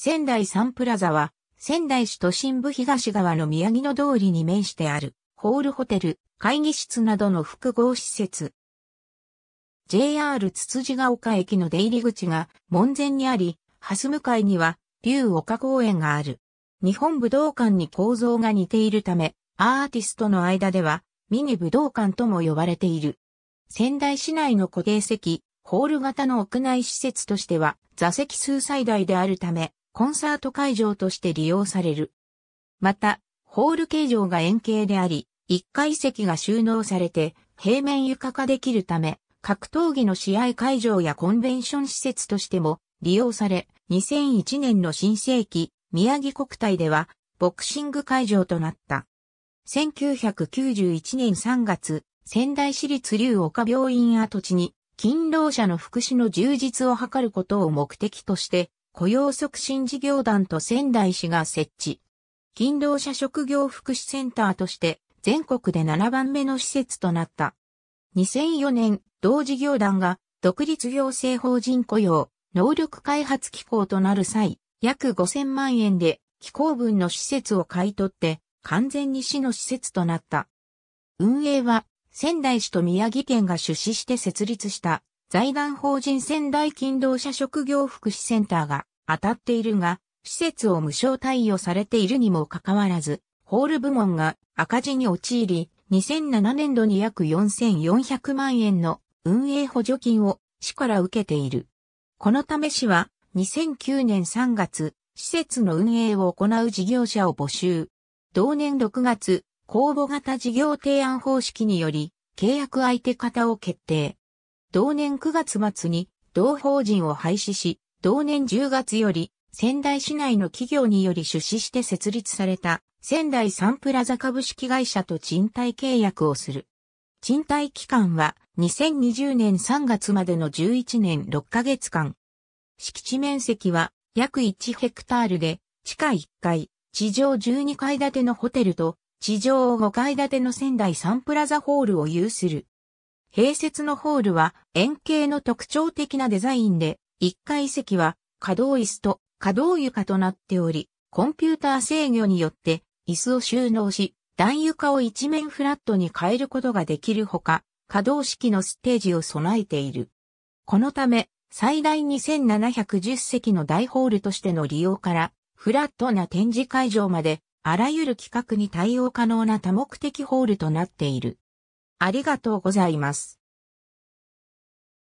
仙台サンプラザは、仙台市都心部東側の宮城の通りに面してある、ホールホテル、会議室などの複合施設。JR つつじが丘駅の出入り口が門前にあり、蓮向かいには、竜丘公園がある。日本武道館に構造が似ているため、アーティストの間では、ミニ武道館とも呼ばれている。仙台市内の固定席、ホール型の屋内施設としては、座席数最大であるため、コンサート会場として利用される。また、ホール形状が円形であり、一階席が収納されて、平面床化できるため、格闘技の試合会場やコンベンション施設としても利用され、2001年の新世紀、宮城国体では、ボクシング会場となった。1991年3月、仙台市立竜岡病院跡地に、勤労者の福祉の充実を図ることを目的として、雇用促進事業団と仙台市が設置。勤労者職業福祉センターとして全国で7番目の施設となった。2004年、同事業団が独立行政法人雇用、能力開発機構となる際、約5000万円で機構分の施設を買い取って完全に市の施設となった。運営は仙台市と宮城県が出資して設立した財団法人仙台勤労者職業福祉センターが当たっているが、施設を無償貸与されているにもかかわらず、ホール部門が赤字に陥り、2007年度に約4400万円の運営補助金を市から受けている。このため市は2009年3月、施設の運営を行う事業者を募集。同年6月、公募型事業提案方式により、契約相手方を決定。同年9月末に同法人を廃止し、同年10月より仙台市内の企業により出資して設立された仙台サンプラザ株式会社と賃貸契約をする。賃貸期間は2020年3月までの11年6ヶ月間。敷地面積は約1ヘクタールで、地下1階、地上12階建てのホテルと、地上5階建ての仙台サンプラザホールを有する。併設のホールは円形の特徴的なデザインで、1階席は可動椅子と可動床となっており、コンピューター制御によって椅子を収納し、段床を一面フラットに変えることができるほか、可動式のステージを備えている。このため、最大2710席の大ホールとしての利用から、フラットな展示会場まで、あらゆる規格に対応可能な多目的ホールとなっている。ありがとうございます。